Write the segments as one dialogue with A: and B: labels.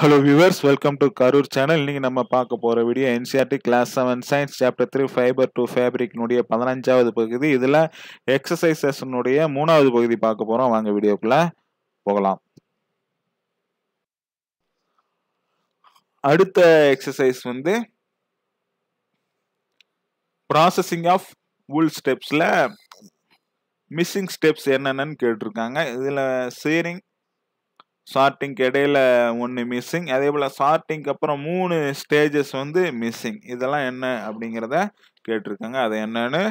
A: hello viewers welcome to Karur channel இன்றைக்கி நம்ம பார்க்க போகிற video NCERT class seven science chapter three fibre to ஃபேப்ரிக்னுடைய பதினஞ்சாவது பகுதி இதில் எக்ஸசைஸ் மூணாவது பகுதி பார்க்க போகிறோம் வாங்க வீடியோக்குள்ளே போகலாம் அடுத்த எக்ஸசைஸ் வந்து ப்ராசஸிங் ஆஃப் உல் ஸ்டெப்ஸில் மிஸ்ஸிங் ஸ்டெப்ஸ் என்னென்னு கேட்டிருக்காங்க இதில் சீரிங் ஷார்ட்டிங்க்கு இடையில ஒன்று மிஸ்ஸிங் அதே போல் ஷார்ட்டிங்க்கு அப்புறம் மூணு ஸ்டேஜஸ் வந்து மிஸ்ஸிங் இதெல்லாம் என்ன அப்படிங்கிறத கேட்டிருக்காங்க அது என்னன்னு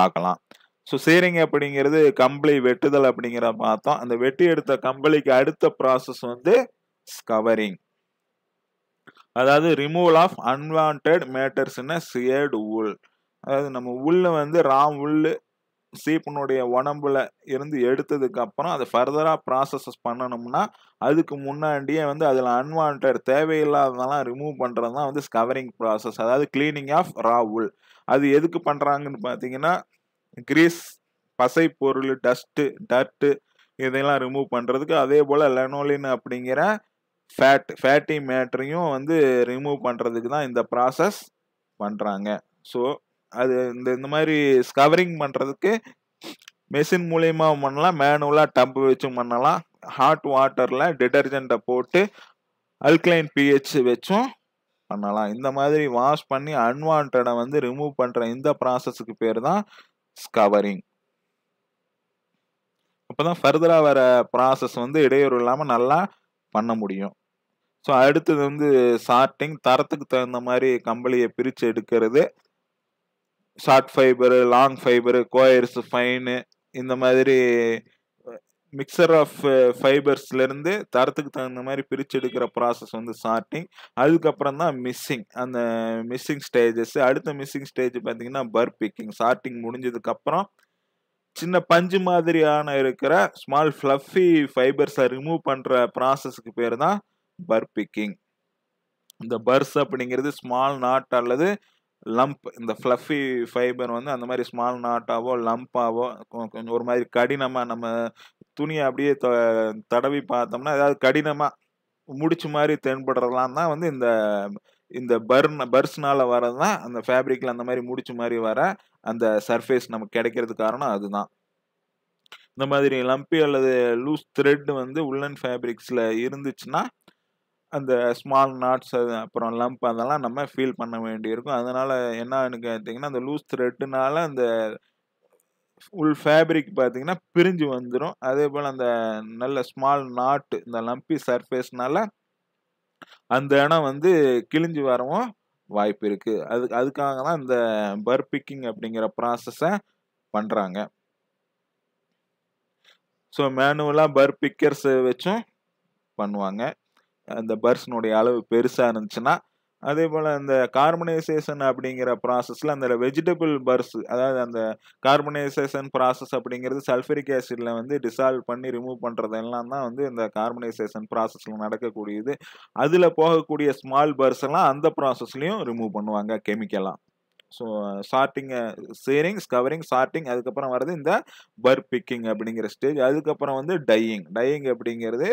A: பார்க்கலாம் ஸோ சீரிங் அப்படிங்கிறது கம்பளி வெட்டுதல் அப்படிங்கிற பார்த்தோம் அந்த வெட்டி எடுத்த கம்பளிக்கு அடுத்த ப்ராசஸ் வந்து ஸ்கவரிங் அதாவது ரிமூவல் ஆஃப் அன்வான்ட் மேட்டர்ஸ்னா சியர்டு உல் அதாவது நம்ம உள்ள வந்து ராம் உள்ளு சீப்பனுடைய உடம்புல இருந்து எடுத்ததுக்கு அப்புறம் அதை ஃபர்தராக ப்ராசஸஸ் பண்ணணும்னா அதுக்கு முன்னாடியே வந்து அதில் அன்வான்ட் தேவையில்லாததெல்லாம் ரிமூவ் பண்ணுறது தான் வந்து ஸ்கவரிங் ப்ராசஸ் அதாவது கிளீனிங் ஆஃப் ராவுல் அது எதுக்கு பண்ணுறாங்கன்னு பார்த்தீங்கன்னா கிரீஸ் பசை பொருள் டஸ்ட்டு டர்ட்டு இதையெல்லாம் ரிமூவ் பண்ணுறதுக்கு அதே போல் லெனோலின் அப்படிங்கிற ஃபேட் ஃபேட்டி மேட்டரையும் வந்து ரிமூவ் பண்ணுறதுக்கு தான் இந்த ப்ராசஸ் பண்ணுறாங்க ஸோ அது இந்த இந்த மாதிரி ஸ்கவரிங் பண்ணுறதுக்கு மெஷின் மூலயமா பண்ணலாம் மேனுவலாக டப் வச்சும் பண்ணலாம் ஹாட் வாட்டரில் டிடர்ஜெண்ட்டை போட்டு அல்கலைன் பிஹெச் வச்சும் பண்ணலாம் இந்த மாதிரி வாஷ் பண்ணி அன்வான்டை வந்து ரிமூவ் பண்ணுற இந்த ப்ராசஸுக்கு பேர் தான் ஸ்கவரிங் அப்போ தான் ஃபர்தராக வர ப்ராசஸ் வந்து இடையூறு இல்லாமல் நல்லா பண்ண முடியும் ஸோ அடுத்தது வந்து சார்ட்டிங் தரத்துக்கு தகுந்த மாதிரி கம்பளியை பிரித்து எடுக்கிறது short fibre long fibre coarse fine இந்த மாதிரி மிக்சர் ஆஃப் ஃபைபர்ஸ்லேருந்து தரத்துக்கு தகுந்த மாதிரி பிரித்து எடுக்கிற ப்ராசஸ் வந்து சார்ட்டிங் அதுக்கப்புறம் தான் மிஸ்ஸிங் அந்த மிஸ்ஸிங் ஸ்டேஜஸ் அடுத்த மிஸ்ஸிங் ஸ்டேஜ் பார்த்தீங்கன்னா பர் பிக்கிங் சார்ட்டிங் முடிஞ்சதுக்கப்புறம் சின்ன பஞ்சு மாதிரியான இருக்கிற ஸ்மால் ஃப்ளஃபி ஃபைபர்ஸை ரிமூவ் பண்ணுற ப்ராசஸ்க்கு பேர் தான் பர் பிக்கிங் இந்த பர்ஸ் அப்படிங்கிறது ஸ்மால் நாட் அல்லது லம்ப் இந்த ஃப்ளஃபி ஃபைபர் வந்து அந்த மாதிரி ஸ்மால் நாட்டாவோ லம்பாவோ கொஞ்சம் ஒரு மாதிரி கடினமாக நம்ம துணியை அப்படியே த தடவி பார்த்தோம்னா ஏதாவது கடினமாக முடிச்சு மாதிரி தென்படுறதுலாம் தான் வந்து இந்த இந்த பர்ன் பர்ஸ்னால் வரது தான் அந்த ஃபேப்ரிக்கில் அந்த மாதிரி முடிச்சு மாதிரி வர அந்த சர்ஃபேஸ் நமக்கு கிடைக்கிறது காரணம் அதுதான் இந்த மாதிரி லம்பி அல்லது லூஸ் த்ரெட் வந்து உள்ளன் ஃபேப்ரிக்ஸில் இருந்துச்சுன்னா அந்த ஸ்மால் நாட்ஸ் அது அப்புறம் லம்ப் அதெல்லாம் நம்ம ஃபீல் பண்ண வேண்டியிருக்கும் அதனால் என்னன்னு கேட்டிங்கன்னா அந்த லூஸ் த்ரெட்டுனால அந்த உள் ஃபேப்ரிக் பார்த்திங்கன்னா பிரிஞ்சு வந்துடும் அதே போல் அந்த நல்ல ஸ்மால் நாட்டு இந்த லம்பி சர்ஃபேஸ்னால அந்த இடம் வந்து கிழிஞ்சு வரவும் வாய்ப்பு இருக்குது அதுக்கு அதுக்காக தான் இந்த பர் பிக்கிங் அப்படிங்கிற ப்ராசஸை பண்ணுறாங்க ஸோ மேனுவலாக பர் வச்சும் பண்ணுவாங்க அந்த பர்ஸ்னுடைய அளவு பெருசாக இருந்துச்சுன்னா அதே போல் அந்த கார்பனைசேஷன் அப்படிங்கிற ப்ராசஸில் அந்த வெஜிடபிள் பர்ஸ் அதாவது அந்த கார்பனைசேஷன் ப்ராசஸ் அப்படிங்கிறது சல்ஃபரிக் ஆசிடில் வந்து டிசால்வ் பண்ணி ரிமூவ் பண்ணுறதெல்லாம் தான் வந்து இந்த கார்பனைசேஷன் ப்ராசஸில் நடக்கக்கூடியது அதில் போகக்கூடிய ஸ்மால் பர்ஸ் எல்லாம் அந்த ப்ராசஸ்லையும் ரிமூவ் பண்ணுவாங்க கெமிக்கலாக so sorting shearing scouring sorting அதுக்கப்புறம் வர்றது இந்த பர் பிக்கிங் அப்படிங்கிற ஸ்டேஜ் அதுக்கப்புறம் வந்து டையிங் டையிங் அப்படிங்கிறது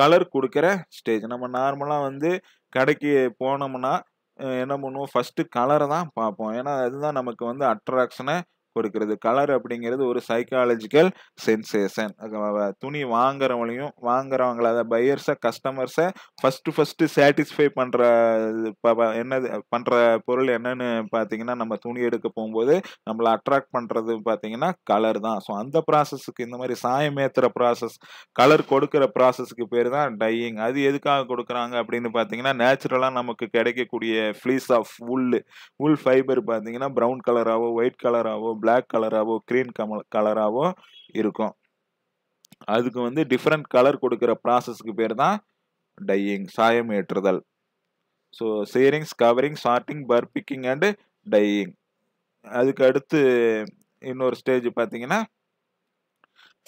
A: கலர் கொடுக்குற ஸ்டேஜ் நம்ம நார்மலாக வந்து கடைக்கு போனோம்னா என்ன பண்ணுவோம் ஃபஸ்ட்டு கலரை தான் பார்ப்போம் ஏன்னா அதுதான் நமக்கு வந்து அட்ராக்ஷனை கொடுக்கறது கலர் அப்படிங்கிறது ஒரு சைக்காலஜிக்கல் சென்சேஷன் துணி வாங்குறவங்களையும் வாங்குறவங்கள அதை பையர்ஸை கஸ்டமர்ஸை ஃபஸ்ட்டு ஃபஸ்ட்டு சாட்டிஸ்ஃபை பண்ணுற என்னது பண்ணுற பொருள் என்னன்னு பார்த்தீங்கன்னா நம்ம துணி எடுக்க போகும்போது நம்மளை அட்ராக்ட் பண்ணுறது பார்த்தீங்கன்னா கலர் தான் ஸோ அந்த ப்ராசஸுக்கு இந்த மாதிரி சாயம் ஏற்றுற ப்ராசஸ் கலர் கொடுக்குற ப்ராசஸுக்கு பேர் தான் டையிங் அது எதுக்காக கொடுக்குறாங்க அப்படின்னு பார்த்தீங்கன்னா நேச்சுரலாக நமக்கு கிடைக்கக்கூடிய fleece of wool wool fibre பார்த்தீங்கன்னா ப்ரௌன் கலராகவோ ஒயிட் கலராகவோ பிளாக் கலராகவோ க்ரீன் கமல் கலராகவோ இருக்கும் அதுக்கு வந்து டிஃப்ரெண்ட் கலர் கொடுக்குற ப்ராசஸ்க்கு பேர் தான் டையிங் சாயம் ஏற்றுதல் so shearing scouring sorting burr picking and dyeing அதுக்கு அடுத்து இன்னொரு ஸ்டேஜ் பார்த்தீங்கன்னா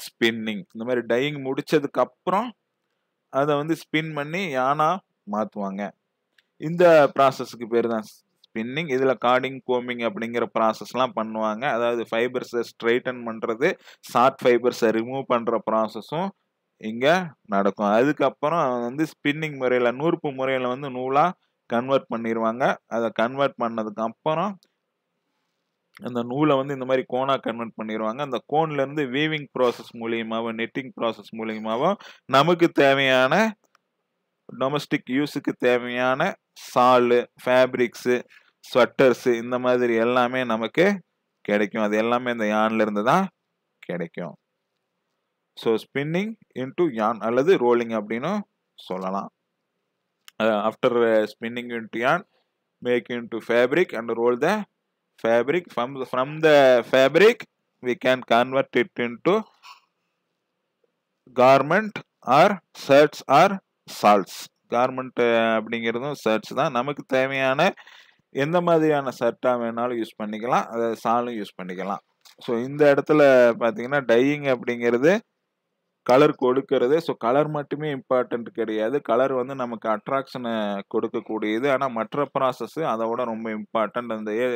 A: ஸ்பின்னிங் இந்த மாதிரி டையிங் முடித்ததுக்கப்புறம் அதை வந்து ஸ்பின் பண்ணி யானா மாற்றுவாங்க இந்த ப்ராசஸ்க்கு பேர் தான் ஸ்பின்னிங் இதில் கார்டிங் கோமிங் அப்படிங்கிற ப்ராசஸ்லாம் பண்ணுவாங்க அதாவது ஃபைபர்ஸை ஸ்ட்ரைட்டன் பண்ணுறது ஷார்ட் ஃபைபர்ஸை ரிமூவ் பண்ணுற ப்ராசஸும் இங்கே நடக்கும் அதுக்கப்புறம் வந்து ஸ்பின்னிங் முறையில் நூறுப்பு முறையில் வந்து நூலாக கன்வெர்ட் பண்ணிடுவாங்க அதை கன்வெர்ட் பண்ணதுக்கு அப்புறம் அந்த நூலை வந்து இந்த மாதிரி கோனாக கன்வெர்ட் பண்ணிடுவாங்க அந்த கோன்லேருந்து வீவிங் ப்ராசஸ் மூலியமாகவும் நெட்டிங் ப்ராசஸ் மூலியமாகவும் நமக்கு தேவையான டொமஸ்டிக் யூஸுக்கு தேவையான சாலு ஃபேப்ரிக்ஸு ஸ்வெட்டர்ஸு இந்த மாதிரி எல்லாமே நமக்கு கிடைக்கும் அது எல்லாமே இந்த யான்லேருந்து தான் கிடைக்கும் ஸோ ஸ்பின்னிங் இன்டு யான் அல்லது ரோலிங் அப்படின்னு சொல்லலாம் after spinning into yarn make into fabric and roll the fabric from from the fabric we can convert it into garment or shirts or shawls garment அப்படிங்கிறதும் ஷர்ட்ஸ் தான் நமக்கு தேவையான எந்த மாதிரியான ஷர்ட்டாக வேணாலும் யூஸ் பண்ணிக்கலாம் அதை சாலும் யூஸ் பண்ணிக்கலாம் ஸோ இந்த இடத்துல பார்த்தீங்கன்னா டையிங் அப்படிங்கிறது கலர் கொடுக்கறது ஸோ கலர் மட்டுமே இம்பார்ட்டண்ட் கிடையாது கலர் வந்து நமக்கு அட்ராக்ஷனை கொடுக்கக்கூடியது ஆனால் மற்ற ப்ராசஸ்ஸு அதோட ரொம்ப இம்பார்ட்டண்ட் அந்த ஏ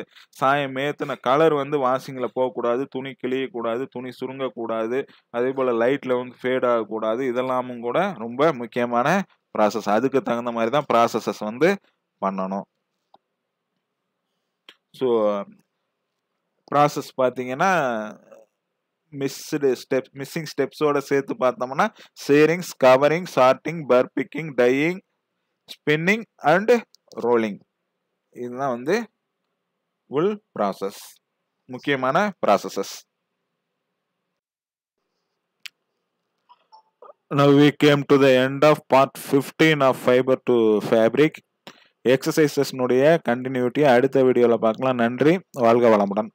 A: சாயம் ஏற்றின கலர் வந்து வாஷிங்கில் போகக்கூடாது துணி கிளியக்கூடாது துணி சுருங்கக்கூடாது அதே போல் லைட்டில் வந்து ஃபேட் ஆகக்கூடாது இதெல்லாமும் கூட ரொம்ப முக்கியமான ப்ராசஸ் அதுக்கு தகுந்த மாதிரி தான் ப்ராசஸஸ் வந்து பண்ணணும் ஸோ ப்ராசஸ் பார்த்தீங்கன்னா மிஸ்டு ஸ்டெப் மிஸ்ஸிங் ஸ்டெப்ஸோட சேர்த்து பார்த்தோம்னா shearing scouring sorting burr picking dyeing spinning and rolling இதுதான் வந்து உள் ப்ராசஸ் முக்கியமான processes Now we came to the end of part fifteen of fibre to fabric எக்ஸசைசஸ்னுடைய கண்டினியூட்டியை அடுத்த வீடியோவில் பார்க்கலாம் நன்றி வாழ்க வளமுடன்